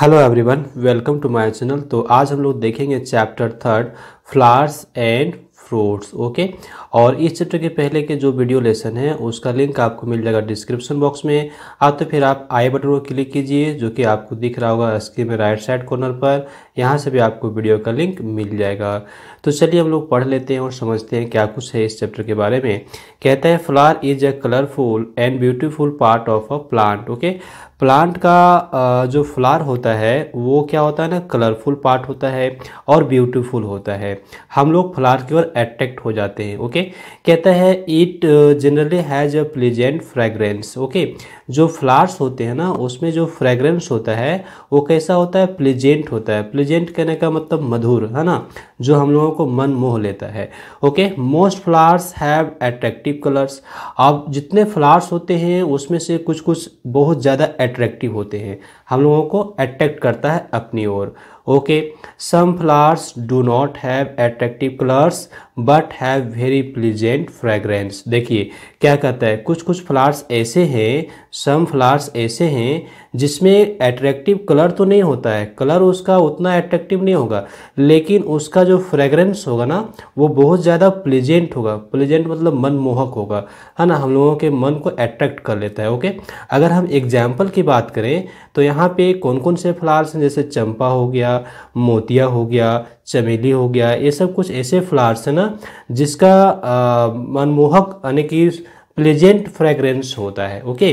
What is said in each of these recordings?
Hello everyone welcome to my channel तो आज हम लोग देखेंगे chapter third flowers and fruits okay और इस चैप्टर के पहले के जो वीडियो लेसन है उसका लिंक आपको मिल जाएगा डिस्क्रिप्शन बॉक्स में आप तो फिर आप आई बटन को क्लिक कीजिए जो कि आपको दिख रहा होगा स्क्रीन में राइट साइड कॉर्नर पर यहाँ से भी आपको वीडियो का लिंक मिल जाएगा तो चलिए हम लोग पढ़ लेते हैं और समझते हैं क्या कुछ है इस चैप्टर के बारे में कहता है flower is a colourful and beautiful part of a plant okay plant का जो फ्लावर होता है वो क्या होता है ना कलरफुल पार्ट होता है और ब्यूटीफुल होता है हम लोग फ्लावर की ओर अट्रैक्ट हो जाते हैं ओके कहता है it generally has a pleasant fragrance okay जो फ्लावर्स होते हैं ना उसमें जो फ्रेगरेंस होता है वो कैसा होता है प्लीजेंट होता है प्लीजेंट कहने का मतलब मधुर है ना जो हम लोगों लोगों को मन मोह लेता है okay most flowers have attractive colours अब जितने फ्लावर्स होते हैं उसमें से कुछ कुछ बहुत ज़्यादा एट्रैक्टिव होते हैं हम लोगों को अट्रैक्ट करता है अपनी ओर okay some flowers do not have attractive colours but have very pleasant fragrance देखिए क्या कहता है कुछ कुछ फ्लावर्स ऐसे हैं सम फ्लावर्स ऐसे हैं जिसमें एट्रैक्टिव कलर तो नहीं होता है कलर उसका उतना एट्रैक्टिव नहीं होगा लेकिन उसका जो फ्रेगरेंस होगा ना वो बहुत ज़्यादा प्लीजेंट होगा प्लीजेंट मतलब मनमोहक होगा है ना हम लोगों के मन को अट्रैक्ट कर लेता है ओके अगर हम एग्जाम्पल की बात करें तो यहाँ पे कौन कौन से फ्लावर्स हैं जैसे चंपा हो गया गया मोतिया हो गया चमेली हो गया ये सब कुछ ऐसे फ्लावर्स है ना जिसका मनमोहक यानी कि प्लेजेंट फ्रेगरेंस होता है okay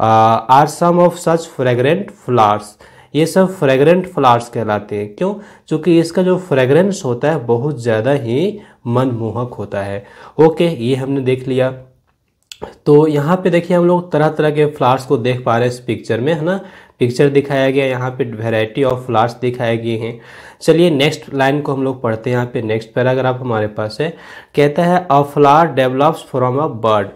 are some of such fragrant flowers ये सब फ्रेगरेंट फ्लावर्स कहलाते हैं क्यों क्योंकि इसका जो फ्रेगरेंस होता है बहुत ज़्यादा ही मनमोहक होता है ओके ये हमने देख लिया तो यहाँ पे देखिए हम लोग तरह तरह के फ्लावर्स को देख पा रहे हैं इस पिक्चर में है ना पिक्चर दिखाया गया यहाँ पे वेराइटी ऑफ फ्लावर्स दिखाए गए हैं चलिए नेक्स्ट लाइन को हम लोग पढ़ते हैं यहाँ पे नेक्स्ट पैराग्राफ हमारे पास है कहता है a flower develops from a bud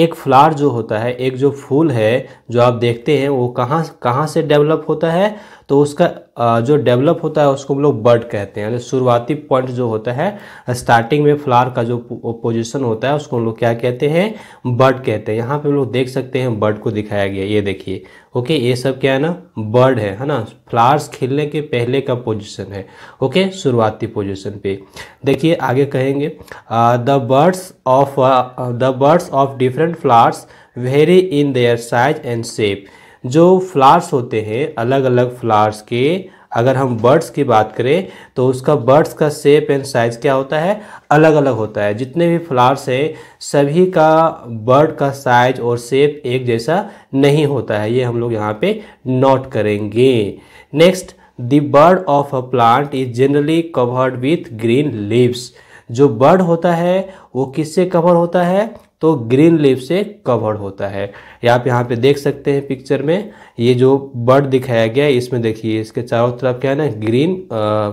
एक फ्लावर जो होता है एक जो फूल है जो आप देखते हैं वो कहाँ कहाँ से डेवलप होता है तो उसका जो डेवलप होता है उसको हम लोग बर्ड कहते हैं शुरुआती पॉइंट जो होता है स्टार्टिंग में फ्लावर का जो पोजीशन होता है उसको हम लोग क्या कहते हैं बर्ड कहते हैं यहाँ पे हम लोग देख सकते हैं बर्ड को दिखाया गया ये देखिए ओके ये सब क्या है ना बर्ड है है ना फ्लावर्स खिलने के पहले का पोजिशन है ओके शुरुआती पोजिशन पे देखिए आगे कहेंगे the buds of the buds of different different flowers vary in their size and shape जो फ्लावर्स होते हैं अलग अलग फ्लावर्स के अगर हम बर्ड्स की बात करें तो उसका बर्ड्स का शेप एंड साइज़ क्या होता है अलग अलग होता है जितने भी फ्लावर्स हैं सभी का बर्ड का साइज और शेप एक जैसा नहीं होता है ये हम लोग यहाँ पे नोट करेंगे next the bud of a plant is generally covered with green leaves जो बर्ड होता है वो किससे कवर होता है तो ग्रीन लीव से कवर्ड होता है या आप यहाँ पे देख सकते हैं पिक्चर में ये जो बर्ड दिखाया गया है इसमें देखिए इसके चारों तरफ क्या है ना ग्रीन आ,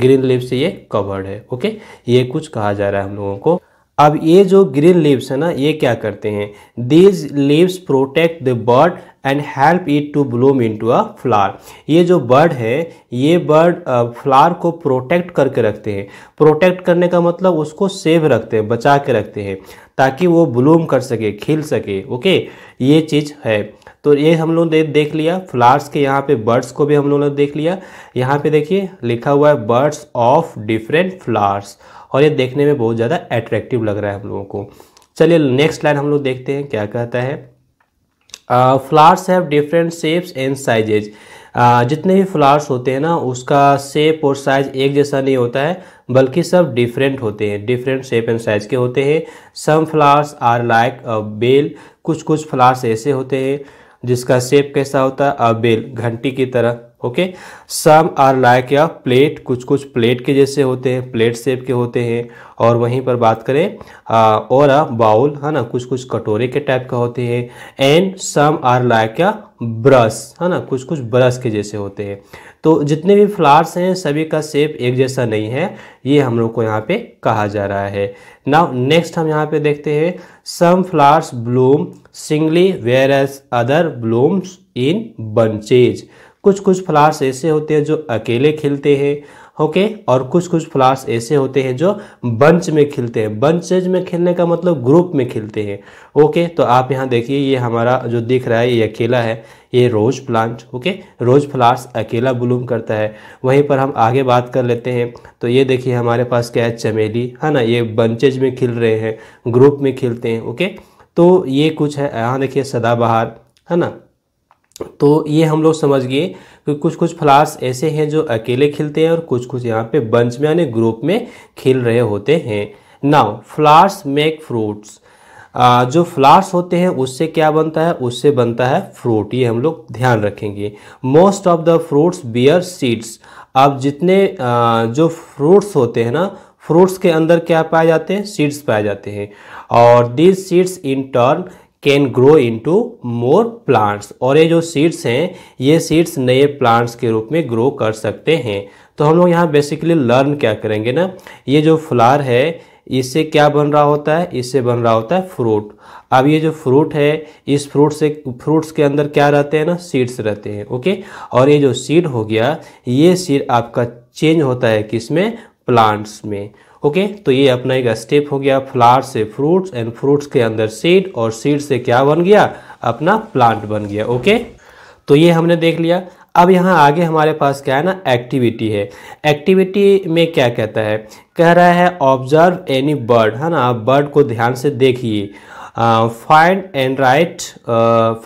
ग्रीन लीव से ये कवर्ड है ओके ये कुछ कहा जा रहा है हम लोगों को अब ये जो ग्रीन लीव्स है ना ये क्या करते हैं these leaves protect the bud and help it to bloom into a flower ये जो बर्ड है ये बर्ड फ्लावर को प्रोटेक्ट करके रखते हैं प्रोटेक्ट करने का मतलब उसको सेव रखते हैं बचा के रखते हैं ताकि वो ब्लूम कर सके खिल सके ओके ये चीज़ है तो ये हम लोग ने देख लिया फ्लावर्स के यहाँ पे बर्ड्स को भी हम लोगों ने देख लिया यहाँ पे देखिए लिखा हुआ है बर्ड्स ऑफ डिफरेंट फ्लावर्स और ये देखने में बहुत ज़्यादा एट्रैक्टिव लग रहा है हम लोगों को चलिए नेक्स्ट लाइन हम लोग देखते हैं क्या कहता है flowers have different shapes and sizes जितने भी फ्लावर्स होते हैं ना उसका शेप और साइज एक जैसा नहीं होता है बल्कि सब डिफरेंट होते हैं डिफरेंट शेप एंड साइज के होते हैं some flowers are like a bell कुछ कुछ फ्लावर्स ऐसे होते हैं जिसका शेप कैसा होता है अ बेल घंटी की तरह ओके सम आर लाइक या प्लेट कुछ कुछ प्लेट के जैसे होते हैं प्लेट सेप के होते हैं और वहीं पर बात करें आ, और अ बाउल है ना कुछ कुछ कटोरे के टाइप का होते हैं एंड सम आर लाइक या ब्रश है ना कुछ कुछ ब्रश के जैसे होते हैं तो जितने भी फ्लावर्स हैं सभी का शेप एक जैसा नहीं है ये हम लोग को यहाँ पे कहा जा रहा है नाउ नेक्स्ट हम यहाँ पे देखते हैं some flowers bloom singly whereas other blooms in bunches कुछ कुछ फ्लावर्स ऐसे होते हैं जो अकेले खिलते हैं ओके और कुछ कुछ फ्लावर्स ऐसे होते हैं जो बंच में खिलते हैं बंचेज में खिलने का मतलब ग्रुप में खिलते हैं ओके तो आप यहाँ देखिए ये हमारा जो दिख रहा है ये अकेला है ये rose plant okay rose flowers अकेला ब्लूम करता है वहीं पर हम आगे बात कर लेते हैं तो ये देखिए हमारे पास क्या है चमेली है ना ये बंचेज में खिल रहे हैं ग्रुप में खिलते हैं ओके तो ये कुछ है यहाँ देखिए सदाबहार है ना तो ये हम लोग समझ गए कि कुछ कुछ फ्लावर्स ऐसे हैं जो अकेले खिलते हैं और कुछ कुछ यहाँ पे बंच में यानी ग्रुप में खिल रहे होते हैं नाउ फ्लावर्स मेक फ्रूट्स जो फ्लावर्स होते हैं उससे क्या बनता है उससे बनता है फ्रूट ये हम लोग ध्यान रखेंगे most of the fruits bear seeds अब जितने आ, जो फ्रूट्स होते हैं ना फ्रूट्स के अंदर क्या पाए जाते हैं सीड्स पाए जाते हैं और these seeds in turn can grow to more plants और ये जो सीड्स हैं ये सीड्स नए प्लांट्स के रूप में ग्रो कर सकते हैं तो हम लोग यहाँ बेसिकली लर्न क्या करेंगे ना ये जो फ्लार है इससे क्या बन रहा होता है इससे बन रहा होता है फ्रूट अब ये जो फ्रूट है इस फ्रूट से फ्रूट्स के अंदर क्या रहते हैं ना सीड्स रहते हैं ओके और ये जो सीड हो गया ये सीड आपका चेंज होता है किस में प्लांट्स में ओके तो ये अपना एक स्टेप हो गया फ्लावर से फ्रूट्स एंड फ्रूट्स के अंदर सीड और सीड से क्या बन गया अपना प्लांट बन गया ओके तो ये हमने देख लिया अब यहाँ आगे हमारे पास क्या है ना एक्टिविटी है एक्टिविटी में क्या कहता है कह रहा है ऑब्जर्व एनी बर्ड है ना आप बर्ड को ध्यान से देखिए find and write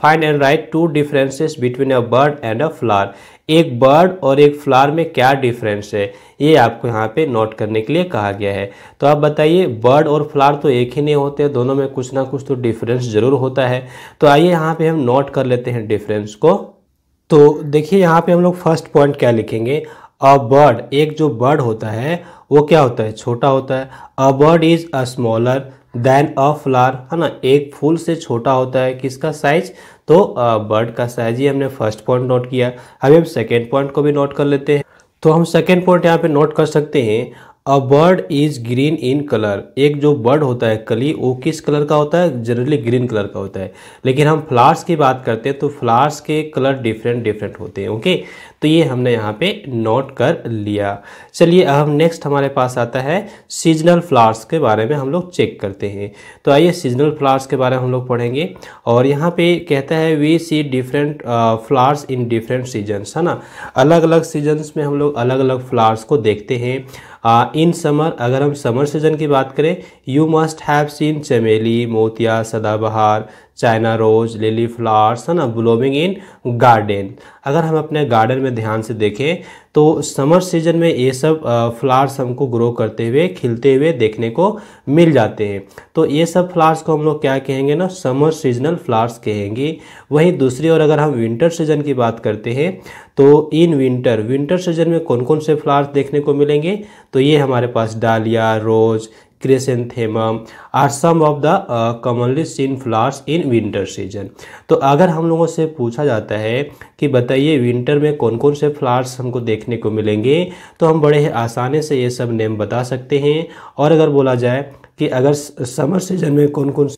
find and write two differences between a bud and a flower एक बर्ड और एक फ्लावर में क्या डिफरेंस है ये आपको यहाँ पे नोट करने के लिए कहा गया है तो आप बताइए बर्ड और फ्लावर तो एक ही नहीं होते दोनों में कुछ ना कुछ तो डिफरेंस ज़रूर होता है तो आइए यहाँ पे हम नोट कर लेते हैं डिफरेंस को तो देखिए यहाँ पे हम लोग फर्स्ट पॉइंट क्या लिखेंगे अ बर्ड एक जो बर्ड होता है वो क्या होता है छोटा होता है a bud is a smaller than a flower है ना एक फूल से छोटा होता है किसका साइज तो बर्ड का साइज ही हमने फर्स्ट पॉइंट नोट किया अभी हम सेकेंड पॉइंट को भी नोट कर लेते हैं तो हम सेकेंड पॉइंट यहाँ पे नोट कर सकते हैं a bud is green in colour एक जो बर्ड होता है कली वो किस कलर का होता है जनरली ग्रीन कलर का होता है लेकिन हम फ्लावर्स की बात करते हैं तो फ्लावर्स के कलर डिफरेंट डिफरेंट होते हैं ओके तो ये हमने यहाँ पे नोट कर लिया चलिए अब हम नेक्स्ट हमारे पास आता है सीजनल फ्लावर्स के बारे में हम लोग चेक करते हैं तो आइए सीजनल फ्लावर्स के बारे में हम लोग पढ़ेंगे और यहाँ पे कहता है we see different flowers in different seasons है ना अलग अलग सीजन्स में हम लोग अलग अलग फ्लावर्स को देखते हैं इन समर अगर हम समर सीजन की बात करें यू मस्ट हैव सीन चमेली मोतिया सदाबहार चाइना रोज लिली फ्लावर्स है ना ब्लूमिंग इन गार्डन अगर हम अपने गार्डन में ध्यान से देखें तो समर सीजन में ये सब फ्लावर्स हमको ग्रो करते हुए खिलते हुए देखने को मिल जाते हैं तो ये सब फ्लावर्स को हम लोग क्या कहेंगे ना समर सीजनल फ्लावर्स कहेंगे वहीं दूसरी ओर अगर हम विंटर सीजन की बात करते हैं तो इन विंटर विंटर सीजन में कौन कौन से फ्लावर्स देखने को मिलेंगे तो ये हमारे पास dahlia rose chrysanthemum are some of the commonly seen flowers in winter season तो अगर हम लोगों से पूछा जाता है कि बताइए विंटर में कौन कौन से फ्लावर्स हमको देखने को मिलेंगे तो हम बड़े आसानी से ये सब नेम बता सकते हैं और अगर बोला जाए कि अगर समर सीजन में कौन कौन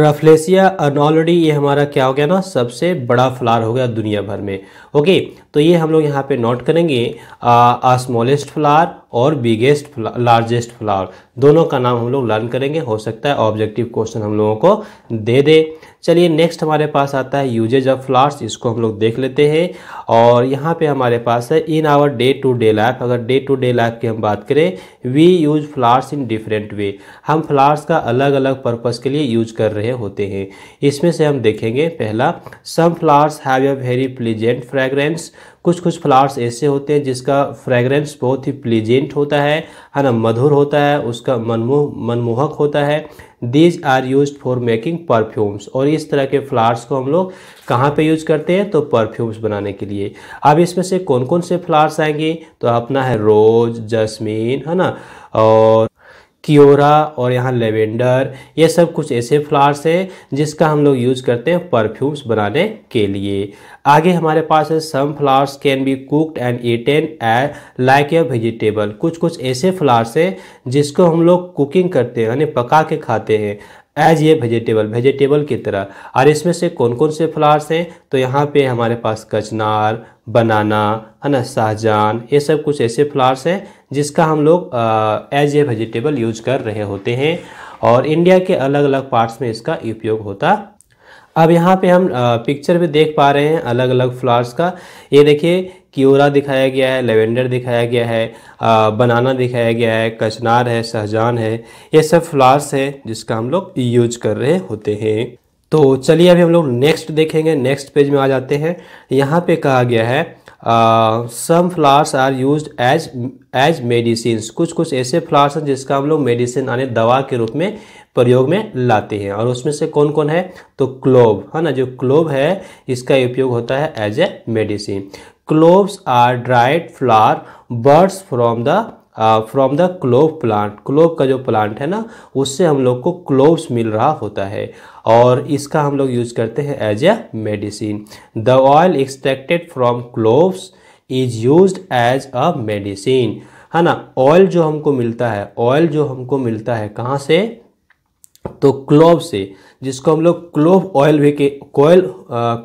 रफलेसिया अनऑलरेडी ये हमारा क्या हो गया ना सबसे बड़ा फ्लार हो गया दुनिया भर में ओके तो ये हम लोग यहाँ पे नोट करेंगे स्मॉलेस्ट फ्लार और बिगेस्ट फ्ला, लार्जेस्ट फ्लावर दोनों का नाम हम लोग लर्न करेंगे हो सकता है ऑब्जेक्टिव क्वेश्चन हम लोगों को दे दे चलिए नेक्स्ट हमारे पास आता है यूजेज ऑफ फ्लावर्स इसको हम लोग देख लेते हैं और यहाँ पे हमारे पास है in our day to day life अगर डे टू डे लाइफ की हम बात करें we use flowers in different way हम फ्लावर्स का अलग अलग पर्पज़ के लिए यूज कर रहे होते हैं इसमें से हम देखेंगे पहला some flowers have a very pleasant fragrance कुछ कुछ फ्लावर्स ऐसे होते हैं जिसका फ्रेगरेंस बहुत ही प्लीजेंट होता है है ना मधुर होता है उसका मनमोह मनमोहक होता है these are use for making perfumes और इस तरह के फ्लावर्स को हम लोग कहाँ पे यूज करते हैं तो परफ्यूम्स बनाने के लिए अब इसमें से कौन कौन से फ्लावर्स आएंगे तो अपना है रोज जसमीन है ना और क्योरा और यहाँ लेवेंडर ये सब कुछ ऐसे फ्लावर्स हैं जिसका हम लोग यूज करते हैं परफ्यूम्स बनाने के लिए आगे हमारे पास है some flowers can be cooked and eaten a like a vegetable कुछ कुछ ऐसे फ्लावर्स हैं जिसको हम लोग कुकिंग करते हैं यानी पका के खाते हैं एज ए वेजिटेबल वेजिटेबल की तरह और इसमें से कौन कौन से फ्लावर्स हैं तो यहाँ पे हमारे पास कचनार बनाना है ना शाहजहान ये सब कुछ ऐसे फ्लावर्स हैं जिसका हम लोग एज ए वेजिटेबल यूज कर रहे होते हैं और इंडिया के अलग अलग पार्ट्स में इसका उपयोग होता अब यहाँ पे हम पिक्चर भी देख पा रहे हैं अलग अलग फ्लावर्स का ये देखिए क्योरा दिखाया गया है लेवेंडर दिखाया गया है आ, बनाना दिखाया गया है कचनार है सहजान है ये सब फ्लावर्स है जिसका हम लोग यूज कर रहे होते हैं तो चलिए अभी हम लोग नेक्स्ट देखेंगे नेक्स्ट पेज में आ जाते हैं यहाँ पे कहा गया है some flowers are use as as medicine कुछ कुछ ऐसे फ्लावर्स हैं जिसका हम लोग मेडिसिन यानी दवा के रूप में प्रयोग में लाते हैं और उसमें से कौन कौन है तो क्लोव है ना जो क्लोव है इसका उपयोग होता है as a medicine cloves are dried flower buds from the from the clove plant clove का जो प्लांट है ना उससे हम लोग को क्लोव्स मिल रहा होता है और इसका हम लोग यूज करते हैं as a medicine the oil extracted from cloves is use as a medicine है ना ऑयल जो हमको मिलता है ऑयल जो हमको मिलता है कहाँ से तो क्लोव से जिसको हम लोग क्लोव ऑयल भी के कोयल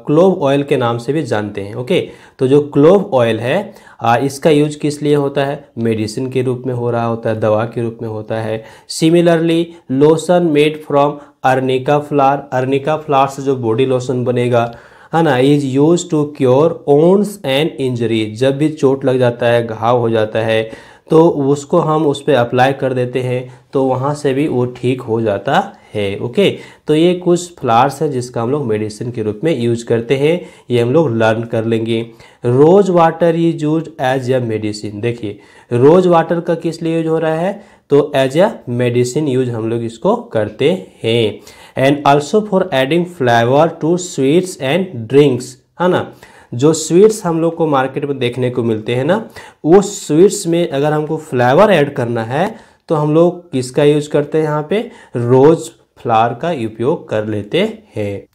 क्लोव ऑयल के नाम से भी जानते हैं ओके तो जो क्लोव ऑयल है आ, इसका यूज किस लिए होता है मेडिसिन के रूप में हो रहा होता है दवा के रूप में होता है similarly lotion made from arnica flower arnica flower से जो बॉडी लोशन बनेगा है ना is use to cure wounds and injury जब भी चोट लग जाता है घाव हो जाता है तो उसको हम उस पर अप्लाई कर देते हैं तो वहाँ से भी वो ठीक हो जाता है ओके तो ये कुछ फ्लावर्स हैं जिसका हम लोग मेडिसिन के रूप में यूज करते हैं ये हम लोग लर्न कर लेंगे rose water is use as a medicine देखिए रोज़ वाटर का किस लिए यूज हो रहा है तो एज अ मेडिसिन यूज हम लोग इसको करते हैं and also for adding flavour to sweets and drinks है ना जो स्वीट्स हम लोग को मार्केट में देखने को मिलते हैं ना वो स्वीट्स में अगर हमको फ्लेवर ऐड करना है तो हम लोग किसका यूज करते हैं यहाँ पे रोज़ फ्लावर का उपयोग कर लेते हैं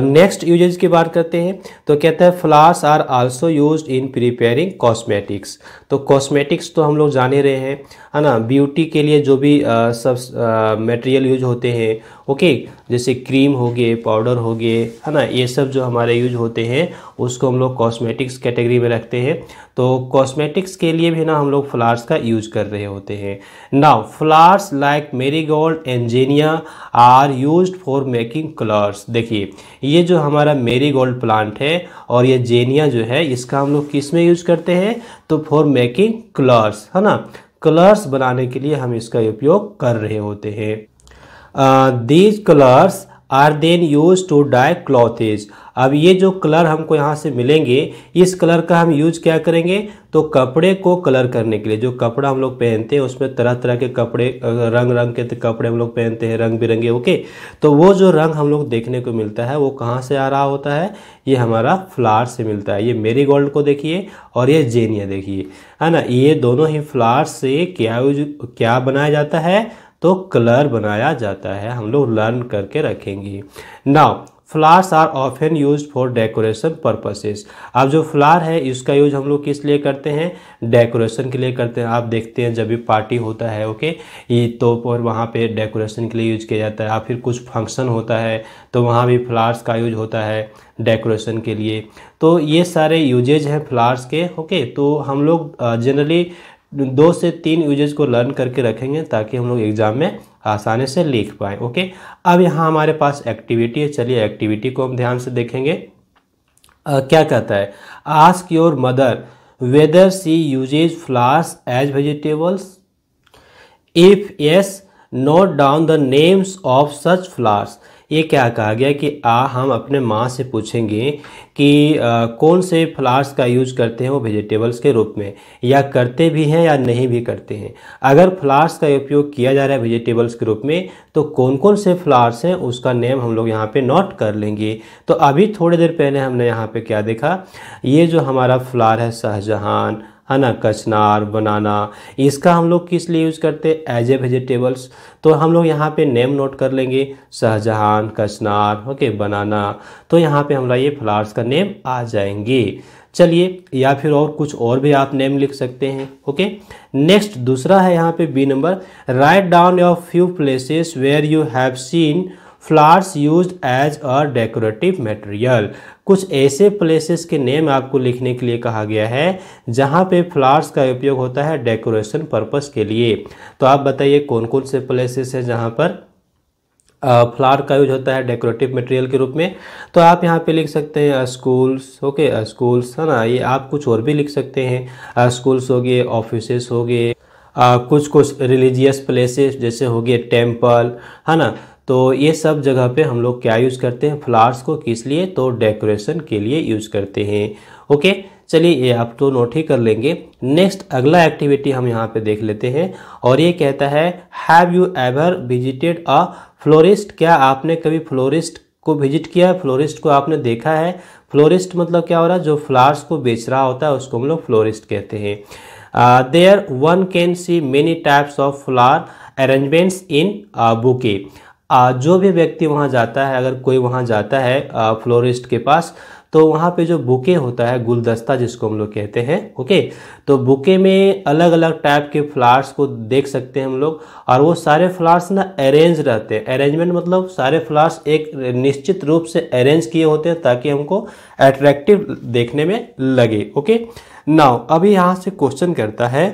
नेक्स्ट uh, यूजेज की बात करते हैं तो कहते हैं flowers are also used in preparing cosmetics तो कॉस्मेटिक्स तो हम लोग जान ही रहे हैं है ना ब्यूटी के लिए जो भी आ, सब मटेरियल यूज होते हैं ओके जैसे क्रीम हो गए पाउडर हो गए है ना ये सब जो हमारे यूज होते हैं उसको हम लोग कॉस्मेटिक्स कैटेगरी में रखते हैं तो कॉस्मेटिक्स के लिए भी ना हम लोग फ्लावर्स का यूज कर रहे होते हैं नाउ फ्लावर्स लाइक मेरीगोल्ड एंजेनिया are use for making colours देखिए ये जो हमारा मेरीगोल्ड प्लांट है और ये जेनिया जो है इसका हम लोग किस में यूज करते हैं तो फॉर मेकिंग कलर्स है ना कलर्स बनाने के लिए हम इसका उपयोग कर रहे होते हैं these colours are then use to dye clothes अब ये जो कलर हमको यहाँ से मिलेंगे इस कलर का हम यूज क्या करेंगे तो कपड़े को कलर करने के लिए जो कपड़ा हम लोग पहनते हैं उसमें तरह तरह के कपड़े रंग रंग के तो कपड़े हम लोग पहनते हैं रंग बिरंगे ओके तो वो जो रंग हम लोग देखने को मिलता है वो कहाँ से आ रहा होता है ये हमारा फ्लावर से मिलता है ये मेरी गोल्ड को देखिए और ये जेनिया देखिए है ना ये दोनों ही फ्लावर से क्या क्या बनाया जाता है तो कलर बनाया जाता है हम लोग लर्न करके रखेंगे now flowers are often use for decoration purposes अब जो फ्लावर है इसका यूज हम लोग किस लिए करते हैं डेकोरेशन के लिए करते हैं आप देखते हैं जब भी पार्टी होता है ओके ये तो और वहाँ पे डेकोरेशन के लिए यूज किया जाता है या फिर कुछ फंक्शन होता है तो वहाँ भी फ्लावर्स का यूज होता है डेकोरेशन के लिए तो ये सारे यूजेज हैं फ्लावर्स के ओके तो हम लोग जनरली दो से तीन यूजेज को लर्न करके रखेंगे ताकि हम लोग एग्ज़ाम में आसानी से लिख पाए ओके अब यहाँ हमारे पास एक्टिविटी है चलिए एक्टिविटी को हम ध्यान से देखेंगे आ, क्या कहता है ask your mother whether she uses flowers as vegetables if yes note down the names of such flowers ये क्या कहा गया कि आ हम अपने माँ से पूछेंगे कि आ, कौन से फ्लावर्स का यूज करते हैं वो वेजिटेबल्स के रूप में या करते भी हैं या नहीं भी करते हैं अगर फ्लावर्स का उपयोग किया जा रहा है वेजिटेबल्स के रूप में तो कौन कौन से फ्लावर्स हैं उसका नेम हम लोग यहाँ पे नोट कर लेंगे तो अभी थोड़ी देर पहले हमने यहाँ पे क्या देखा ये जो हमारा फ्लावर है शाहजहान है ना कचनार बनाना इसका हम लोग किस लिए यूज़ करते हैं एज ए वेजिटेबल्स तो हम लोग यहाँ पे नेम नोट कर लेंगे शाहजहान कचनार ओके बनाना तो यहाँ पे हमारा ये फ्लावर्स का नेम आ जाएंगे चलिए या फिर और कुछ और भी आप नेम लिख सकते हैं ओके नेक्स्ट दूसरा है यहाँ पे B number write down your few places where you have seen flowers use as a decorative material कुछ ऐसे प्लेसेस के नेम आपको लिखने के लिए कहा गया है जहाँ पे फ्लावर्स का उपयोग होता है डेकोरेशन पर्पस के लिए तो आप बताइए कौन कौन से प्लेसेस हैं जहाँ पर फ्लावर का यूज होता है डेकोरेटिव मटेरियल के रूप में तो आप यहाँ पे लिख सकते हैं स्कूल्स ओके स्कूल्स है ना ये आप कुछ और भी लिख सकते हैं स्कूल्स हो गए ऑफिस हो गए कुछ कुछ रिलीजियस प्लेसेस जैसे हो गए टेम्पल है ना तो ये सब जगह पे हम लोग क्या यूज़ करते हैं फ्लावर्स को किस लिए तो डेकोरेशन के लिए यूज़ करते हैं ओके चलिए ये आप तो नोट ही कर लेंगे नेक्स्ट अगला एक्टिविटी हम यहाँ पे देख लेते हैं और ये कहता है have you ever visited a florist क्या आपने कभी फ्लोरिस्ट को विजिट किया है फ्लोरिस्ट को आपने देखा है फ्लोरिस्ट मतलब क्या हो रहा है जो फ्लावर्स को बेच रहा होता है उसको हम लोग फ्लोरिस्ट कहते हैं there one can see many types of flower arrangements in bouquet जो भी व्यक्ति वहाँ जाता है अगर कोई वहाँ जाता है फ्लोरिस्ट के पास तो वहाँ पे जो बुके होता है गुलदस्ता जिसको हम लोग कहते हैं ओके तो बुके में अलग अलग टाइप के फ्लावर्स को देख सकते हैं हम लोग और वो सारे फ्लावर्स ना अरेंज रहते हैं अरेंजमेंट मतलब सारे फ्लावर्स एक निश्चित रूप से अरेंज किए होते हैं ताकि हमको अट्रैक्टिव देखने में लगे ओके नाउ अभी यहाँ से क्वेश्चन करता है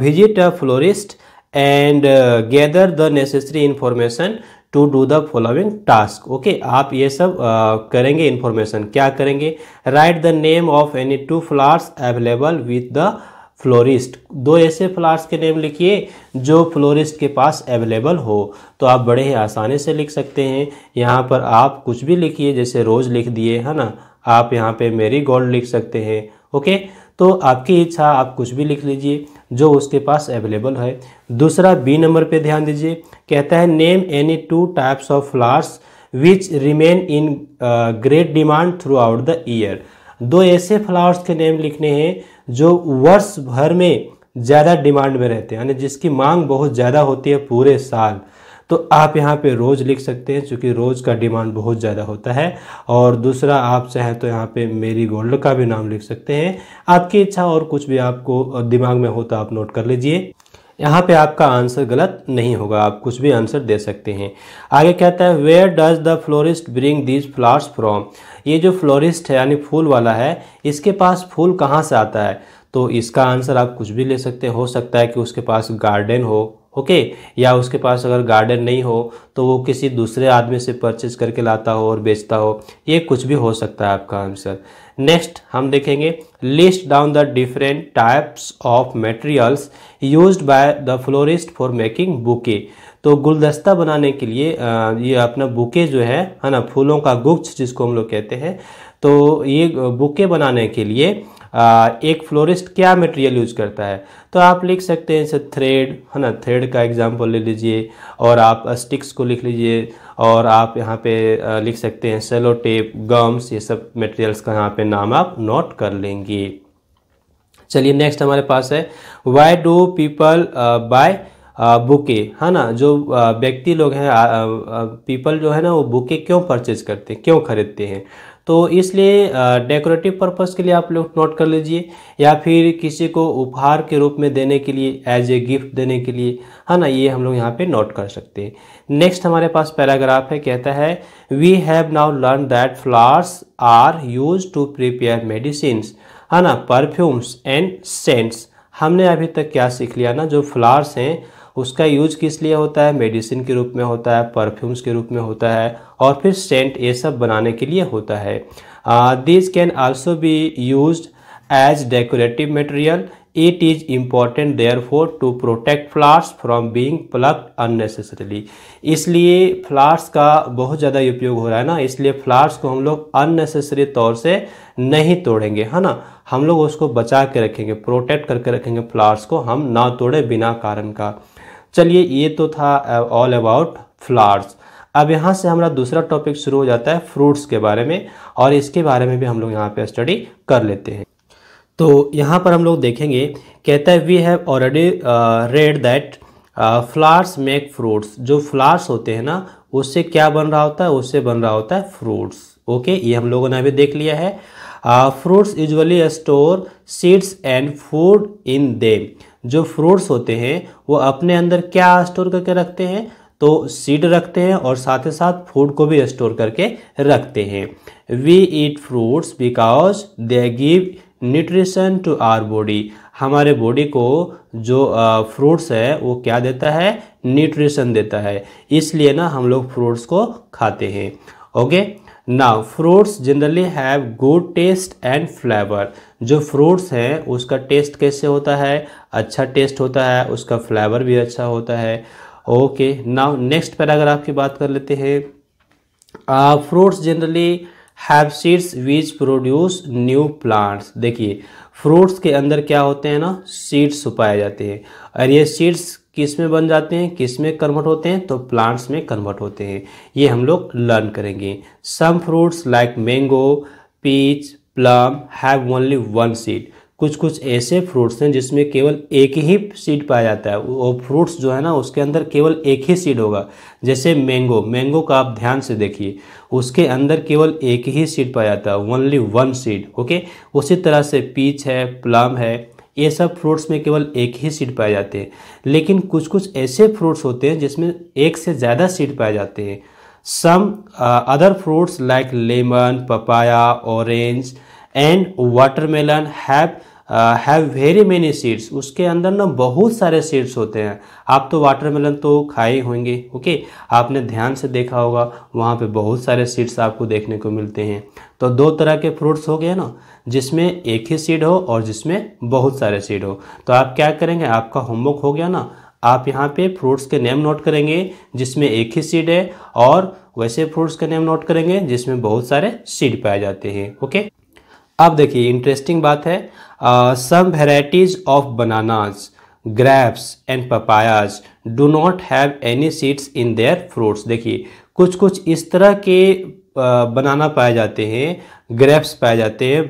visit a florist and gather the necessary information to do the following task okay आप ये सब uh, करेंगे इन्फॉर्मेशन क्या करेंगे write the name of any two flowers available with the florist दो ऐसे फ्लावर्स के नेम लिखिए जो फ्लोरिस्ट के पास अवेलेबल हो तो आप बड़े ही आसानी से लिख सकते हैं यहाँ पर आप कुछ भी लिखिए जैसे रोज़ लिख दिए है ना आप यहाँ पे मेरी गोल्ड लिख सकते हैं ओके तो आपकी इच्छा आप कुछ भी लिख लीजिए जो उसके पास अवेलेबल है दूसरा बी नंबर पे ध्यान दीजिए कहता है name any two types of flowers which remain in great demand throughout the year दो ऐसे फ्लावर्स के नेम लिखने हैं जो वर्ष भर में ज़्यादा डिमांड में रहते हैं यानी जिसकी मांग बहुत ज़्यादा होती है पूरे साल तो आप यहाँ पे रोज़ लिख सकते हैं चूँकि रोज़ का डिमांड बहुत ज़्यादा होता है और दूसरा आप चाहें तो यहाँ पे मेरी गोल्ड का भी नाम लिख सकते हैं आपकी इच्छा और कुछ भी आपको दिमाग में हो तो आप नोट कर लीजिए यहाँ पे आपका आंसर गलत नहीं होगा आप कुछ भी आंसर दे सकते हैं आगे कहता है where does the florist bring these flowers from ये जो फ्लोरिस्ट है यानी फूल वाला है इसके पास फूल कहाँ से आता है तो इसका आंसर आप कुछ भी ले सकते हैं हो सकता है कि उसके पास गार्डन हो ओके या उसके पास अगर गार्डन नहीं हो तो वो किसी दूसरे आदमी से परचेज करके लाता हो और बेचता हो ये कुछ भी हो सकता है आपका आंसर नेक्स्ट हम देखेंगे list down the different types of materials used by the florist for making bouquet तो गुलदस्ता बनाने के लिए ये अपना बुके जो है है ना फूलों का गुच्छ जिसको हम लोग कहते हैं तो ये बुके बनाने के लिए एक फ्लोरिस्ट क्या मटेरियल यूज करता है तो आप लिख सकते हैं जैसे थ्रेड है ना थ्रेड का एग्जाम्पल ले लीजिए और आप स्टिक्स को लिख लीजिए और आप यहाँ पे लिख सकते हैं सेलो टेप गम्स ये सब मटेरियल्स का यहाँ पे नाम आप नोट कर लेंगे चलिए नेक्स्ट हमारे पास है why do people buy bouquet है ना जो व्यक्ति लोग हैं पीपल जो है ना वो बुके क्यों परचेज करते हैं क्यों खरीदते हैं तो इसलिए डेकोरेटिव पर्पज़ के लिए आप लोग नोट कर लीजिए या फिर किसी को उपहार के रूप में देने के लिए एज ए गिफ्ट देने के लिए है ना ये हम लोग यहाँ पे नोट कर सकते हैं नेक्स्ट हमारे पास पैराग्राफ है कहता है we have now learn that flowers are use to prepare medicine है ना परफ्यूम्स एंड सेंट्स हमने अभी तक क्या सीख लिया ना जो फ्लावर्स हैं उसका यूज किस लिए होता है मेडिसिन के रूप में होता है परफ्यूम्स के रूप में होता है और फिर सेंट ये सब बनाने के लिए होता है this can also be use as decorative material it is important therefore to protect flowers from being plucked unnecessarily इसलिए फ्लावर्स का बहुत ज़्यादा उपयोग हो रहा है ना इसलिए फ्लावर्स को हम लोग अननेसेसरी तौर से नहीं तोड़ेंगे है ना हम लोग उसको बचा के रखेंगे प्रोटेक्ट करके रखेंगे फ्लावर्स को हम ना तोड़े बिना कारण का चलिए ये तो था ऑल अबाउट फ्लावर्स अब यहाँ से हमारा दूसरा टॉपिक शुरू हो जाता है फ्रूट्स के बारे में और इसके बारे में भी हम लोग यहाँ पे स्टडी कर लेते हैं तो यहाँ पर हम लोग देखेंगे कहता है we have already read that flowers make fruits जो फ्लावर्स होते हैं ना उससे क्या बन रहा होता है उससे बन रहा होता है फ्रूट्स ओके ये हम लोगों ने अभी देख लिया है fruits usually store seeds and food in them जो फ्रूट्स होते हैं वो अपने अंदर क्या स्टोर करके रखते हैं तो सीड रखते हैं और साथ ही साथ फूड को भी स्टोर करके रखते हैं we eat fruits because they give nutrition to our body हमारे बॉडी को जो फ्रूट्स है वो क्या देता है न्यूट्रिशन देता है इसलिए ना हम लोग फ्रूट्स को खाते हैं ओके ना fruits generally have good taste and flavour जो फ्रूट्स हैं उसका टेस्ट कैसे होता है अच्छा टेस्ट होता है उसका फ्लेवर भी अच्छा होता है ओके नाउ नेक्स्ट पैराग्राफ की बात कर लेते हैं fruits generally have seeds which produce new plants देखिए फ्रूट्स के अंदर क्या होते हैं ना सीड्स पाए जाते हैं और ये सीड्स किस में बन जाते हैं किस में कन्वर्ट होते हैं तो प्लांट्स में कन्वर्ट होते हैं ये हम लोग लर्न करेंगे some fruits like mango peach plum have only one seed कुछ कुछ ऐसे फ्रूट्स हैं जिसमें केवल एक ही सीड पाया जाता है वो फ्रूट्स जो है ना उसके अंदर केवल एक ही सीड होगा जैसे मैंगो मैंगो का आप ध्यान से देखिए उसके अंदर केवल एक ही सीड पाया जाता है ओनली वन सीड ओके उसी तरह से पीच है प्लम है ये सब फ्रूट्स में केवल एक ही सीड पाए जाते हैं लेकिन कुछ कुछ ऐसे फ्रूट्स होते हैं जिसमें एक से ज़्यादा सीड पाए जाते हैं some uh, other fruits like lemon papaya orange and watermelon have have very many seeds उसके अंदर ना बहुत सारे सीड्स होते हैं आप तो वाटरमेलन तो खाए होंगे ओके okay? आपने ध्यान से देखा होगा वहाँ पे बहुत सारे सीड्स आपको देखने को मिलते हैं तो दो तरह के फ्रूट्स हो गए ना जिसमें एक ही सीड हो और जिसमें बहुत सारे सीड हो तो आप क्या करेंगे आपका होमवर्क हो गया ना आप यहाँ पे फ्रूट्स के नेम नोट करेंगे जिसमें एक ही सीड है और वैसे फ्रूट्स का नेम नोट करेंगे जिसमें बहुत सारे सीड पाए जाते हैं ओके अब देखिए इंटरेस्टिंग बात है some varieties of bananas grapes and papayas do not have any seeds in their fruits देखिए कुछ कुछ इस तरह के बनाना पाए जाते हैं ग्रेप्स पाए जाते हैं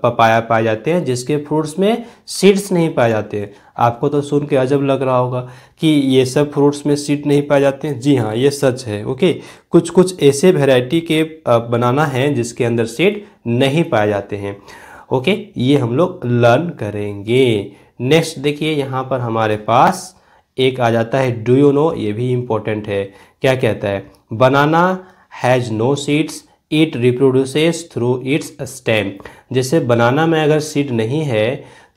पपाया पाए जाते हैं जिसके फ्रूट्स में सीड्स नहीं पाए जाते हैं आपको तो सुन के अजब लग रहा होगा कि ये सब फ्रूट्स में सीड नहीं पाए जाते हैं जी हाँ ये सच है ओके कुछ कुछ ऐसे वेराइटी के बनाना है जिसके अंदर सीड नहीं पाए जाते हैं ओके ये हम लोग लर्न करेंगे नेक्स्ट देखिए यहाँ पर हमारे पास एक आ जाता है डू यू नो ये भी इम्पोर्टेंट है क्या कहता है banana has no seeds it reproduces through its stem जैसे बनाना में अगर सीड नहीं है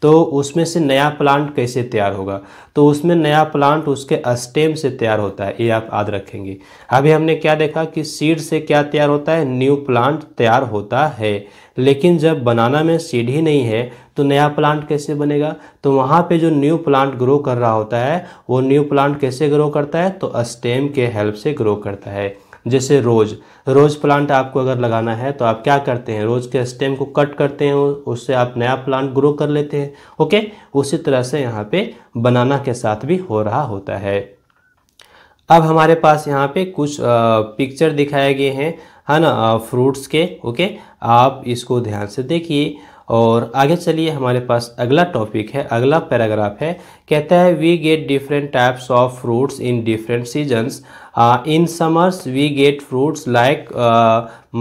तो उसमें से नया प्लांट कैसे तैयार होगा तो उसमें नया प्लांट उसके स्टेम से तैयार होता है ये आप याद रखेंगे अभी हमने क्या देखा कि सीड से क्या तैयार होता है न्यू प्लांट तैयार होता है लेकिन जब बनाना में सीड ही नहीं है तो नया प्लांट कैसे बनेगा तो वहाँ पे जो न्यू प्लांट ग्रो कर रहा होता है वो न्यू प्लांट कैसे ग्रो करता है तो स्टेम के हेल्प से ग्रो करता है जैसे रोज़ रोज़ प्लांट आपको अगर लगाना है तो आप क्या करते हैं रोज़ के स्टेम को कट करते हैं उससे आप नया प्लांट ग्रो कर लेते हैं ओके उसी तरह से यहाँ पे बनाना के साथ भी हो रहा होता है अब हमारे पास यहाँ पे कुछ पिक्चर दिखाए गए हैं है ना फ्रूट्स के ओके आप इसको ध्यान से देखिए और आगे चलिए हमारे पास अगला टॉपिक है अगला पैराग्राफ है कहता है we get different types of fruits in different seasons in summers we get fruits like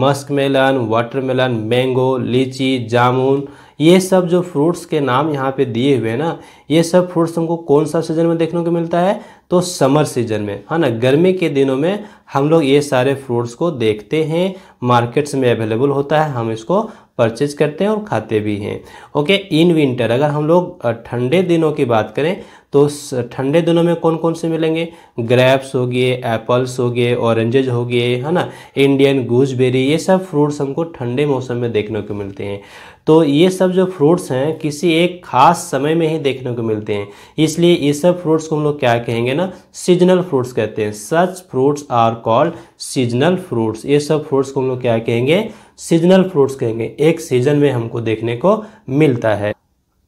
musk melon water melon mango litchi jamun ये सब जो फ्रूट्स के नाम यहाँ पे दिए हुए हैं ना ये सब फ्रूट्स हमको कौन सा सीज़न में देखने को मिलता है तो समर सीजन में है हाँ ना गर्मी के दिनों में हम लोग ये सारे फ्रूट्स को देखते हैं मार्केट्स में अवेलेबल होता है हम इसको परचेज करते हैं और खाते भी हैं ओके इन विंटर अगर हम लोग ठंडे दिनों की बात करें तो ठंडे दिनों में कौन कौन से मिलेंगे ग्रेप्स हो गए एप्पल्स हो गए ऑरेंजेज हो गए है ना इंडियन गूजबेरी ये सब फ्रूट्स हमको ठंडे मौसम में देखने को मिलते हैं तो ये सब जो फ्रूट्स हैं किसी एक खास समय में ही देखने को मिलते हैं इसलिए ये सब फ्रूट्स को हम लोग क्या कहेंगे ना सीजनल फ्रूट्स कहते हैं such fruits are called seasonal fruits ये सब फ्रूट्स को हम लोग क्या कहेंगे सीजनल फ्रूट्स कहेंगे एक सीजन में हमको देखने को मिलता है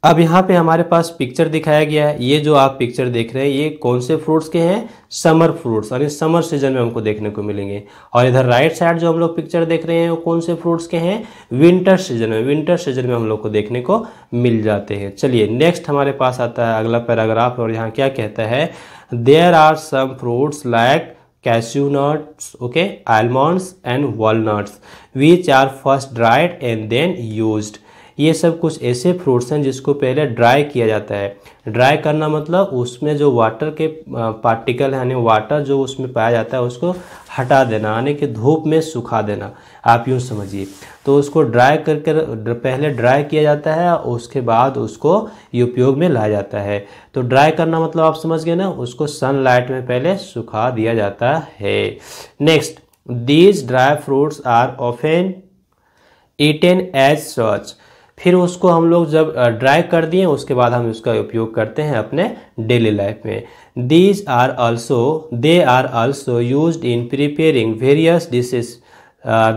अब यहाँ पे हमारे पास पिक्चर दिखाया गया है ये जो आप पिक्चर देख रहे हैं ये कौन से फ्रूट्स के हैं समर फ्रूट्स यानी समर सीजन में हमको देखने को मिलेंगे और इधर राइट साइड जो हम लोग पिक्चर देख रहे हैं वो कौन से फ्रूट्स के हैं विंटर सीजन में विंटर सीजन में हम लोग को देखने को मिल जाते हैं चलिए नेक्स्ट हमारे पास आता है अगला पैराग्राफ और यहाँ क्या कहता है there are some fruits like cashew nuts okay almonds and walnuts which are first dried and then used ये सब कुछ ऐसे फ्रूट्स हैं जिसको पहले ड्राई किया जाता है ड्राई करना मतलब उसमें जो वाटर के पार्टिकल यानी वाटर जो उसमें पाया जाता है उसको हटा देना यानी कि धूप में सुखा देना आप यूँ समझिए तो उसको ड्राई कर कर पहले ड्राई किया जाता है उसके बाद उसको उपयोग में लाया जाता है तो ड्राई करना मतलब आप समझ गए ना उसको सनलाइट में पहले सुखा दिया जाता है next these dry fruits are often eaten as such फिर उसको हम लोग जब ड्राई कर दिए उसके बाद हम उसका उपयोग करते हैं अपने डेली लाइफ में these are also they are also used in preparing various dishes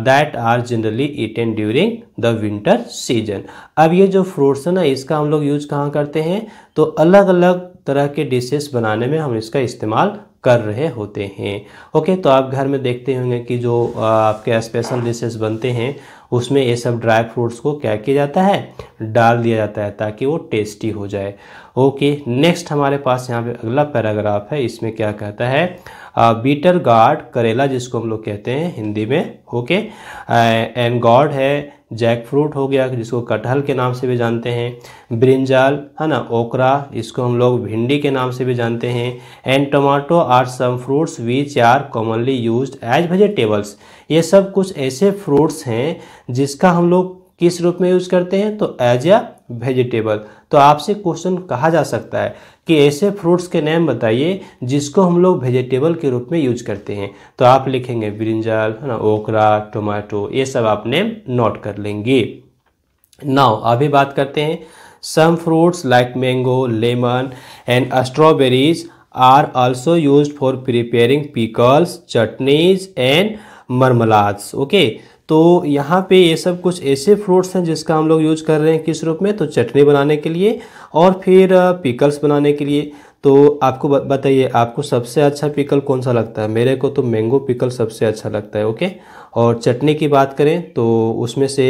that are generally eaten during the winter season अब ये जो फ्रूट्स है ना इसका हम लोग यूज कहाँ करते हैं तो अलग अलग तरह के डिशेस बनाने में हम इसका इस्तेमाल कर रहे होते हैं ओके तो आप घर में देखते होंगे कि जो आपके स्पेशल डिशेस बनते हैं उसमें ये सब ड्राई फ्रूट्स को क्या किया जाता है डाल दिया जाता है ताकि वो टेस्टी हो जाए ओके नेक्स्ट हमारे पास यहाँ पे अगला पैराग्राफ है इसमें क्या कहता है आ, बीटर गार्ड करेला जिसको हम लोग कहते हैं हिंदी में ओके एंड गॉड है जैक फ्रूट हो गया जिसको कटहल के नाम से भी जानते हैं ब्रिंजाल है ना ओकरा इसको हम लोग भिंडी के नाम से भी जानते हैं and tomato are some fruits which are commonly used as vegetables ये सब कुछ ऐसे फ्रूट्स हैं जिसका हम लोग किस रूप में यूज करते हैं तो एज अ वेजिटेबल तो आपसे क्वेश्चन कहा जा सकता है कि ऐसे फ्रूट्स के नेम बताइए जिसको हम लोग वेजिटेबल के रूप में यूज करते हैं तो आप लिखेंगे ब्रिंजल है ना ओकरा टोमेटो ये सब आप नेम नोट कर लेंगे नाउ अभी बात करते हैं some fruits like mango lemon and strawberries are also used for preparing pickles chutneys and marmalades okay okay? तो यहाँ पे ये सब कुछ ऐसे फ्रूट्स हैं जिसका हम लोग यूज कर रहे हैं किस रूप में तो चटनी बनाने के लिए और फिर पिकल्स बनाने के लिए तो आपको बताइए आपको सबसे अच्छा पिकल कौन सा लगता है मेरे को तो मैंगो पिकल सबसे अच्छा लगता है ओके और चटनी की बात करें तो उसमें से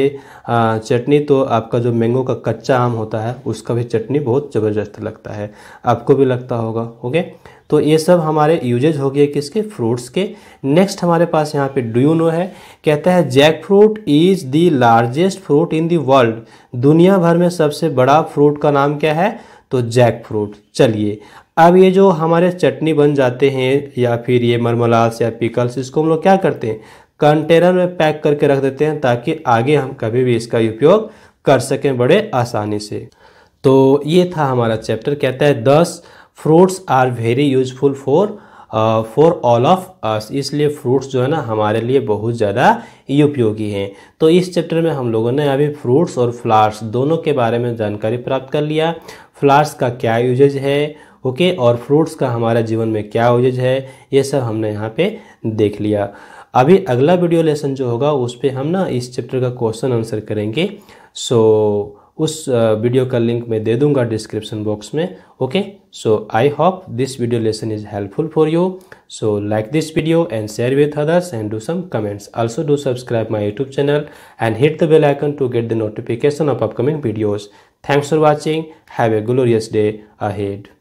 चटनी तो आपका जो मैंगो का कच्चा आम होता है उसका भी चटनी बहुत ज़बरदस्त लगता है आपको भी लगता होगा ओके तो ये सब हमारे यूजेज हो गए किसके फ्रूट्स के नेक्स्ट हमारे पास यहाँ पे डू यू नो है कहता है jackfruit is the largest fruit in the world दुनिया भर में सबसे बड़ा फ्रूट का नाम क्या है तो जैक फ्रूट चलिए अब ये जो हमारे चटनी बन जाते हैं या फिर ये मरमलास या पिकल्स इसको हम लोग क्या करते हैं कंटेनर में पैक करके रख देते हैं ताकि आगे हम कभी भी इसका उपयोग कर सकें बड़े आसानी से तो ये था हमारा चैप्टर कहता है thus fruits are very useful for for all of us इसलिए फ्रूट्स जो है ना हमारे लिए बहुत ज़्यादा ये उपयोगी हैं तो इस चैप्टर में हम लोगों ने अभी फ्रूट्स और फ्लावर्स दोनों के बारे में जानकारी प्राप्त कर लिया फ्लावर्स का क्या यूजेज है ओके okay, और फ्रूट्स का हमारे जीवन में क्या यूजेज है ये सब हमने यहाँ पे देख लिया अभी अगला वीडियो लेसन जो होगा उस पर हम ना इस चैप्टर का क्वेश्चन आंसर करेंगे सो उस वीडियो का लिंक मैं दे दूंगा डिस्क्रिप्शन बॉक्स में okay so I hope this video lesson is helpful for you so like this video and share with others and do some comments also do subscribe my YouTube channel and hit the bell icon to get the notification of upcoming videos thanks for watching have a glorious day ahead